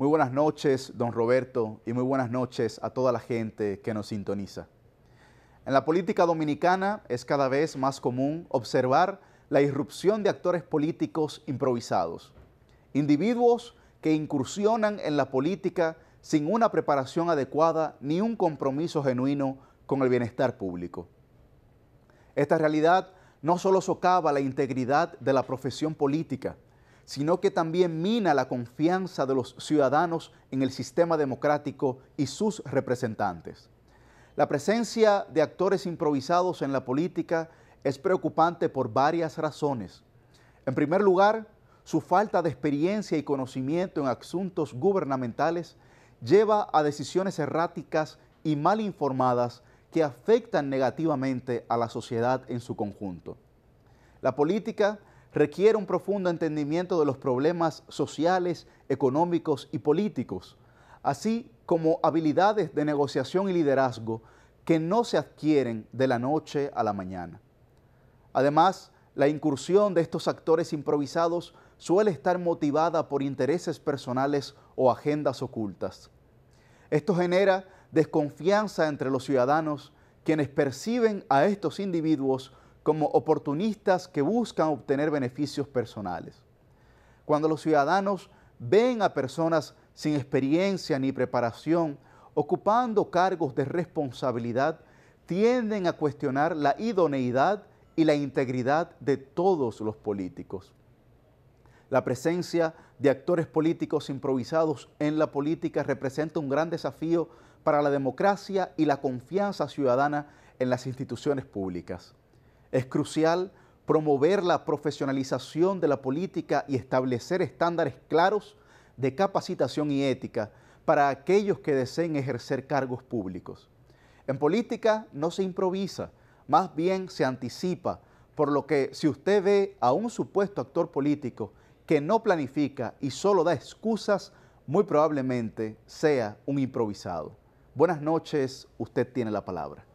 Muy buenas noches, don Roberto, y muy buenas noches a toda la gente que nos sintoniza. En la política dominicana es cada vez más común observar la irrupción de actores políticos improvisados, individuos que incursionan en la política sin una preparación adecuada ni un compromiso genuino con el bienestar público. Esta realidad no solo socava la integridad de la profesión política, sino que también mina la confianza de los ciudadanos en el sistema democrático y sus representantes. La presencia de actores improvisados en la política es preocupante por varias razones. En primer lugar, su falta de experiencia y conocimiento en asuntos gubernamentales lleva a decisiones erráticas y mal informadas que afectan negativamente a la sociedad en su conjunto. La política requiere un profundo entendimiento de los problemas sociales, económicos y políticos, así como habilidades de negociación y liderazgo que no se adquieren de la noche a la mañana. Además, la incursión de estos actores improvisados suele estar motivada por intereses personales o agendas ocultas. Esto genera desconfianza entre los ciudadanos, quienes perciben a estos individuos como oportunistas que buscan obtener beneficios personales. Cuando los ciudadanos ven a personas sin experiencia ni preparación ocupando cargos de responsabilidad, tienden a cuestionar la idoneidad y la integridad de todos los políticos. La presencia de actores políticos improvisados en la política representa un gran desafío para la democracia y la confianza ciudadana en las instituciones públicas. Es crucial promover la profesionalización de la política y establecer estándares claros de capacitación y ética para aquellos que deseen ejercer cargos públicos. En política no se improvisa, más bien se anticipa, por lo que si usted ve a un supuesto actor político que no planifica y solo da excusas, muy probablemente sea un improvisado. Buenas noches, usted tiene la palabra.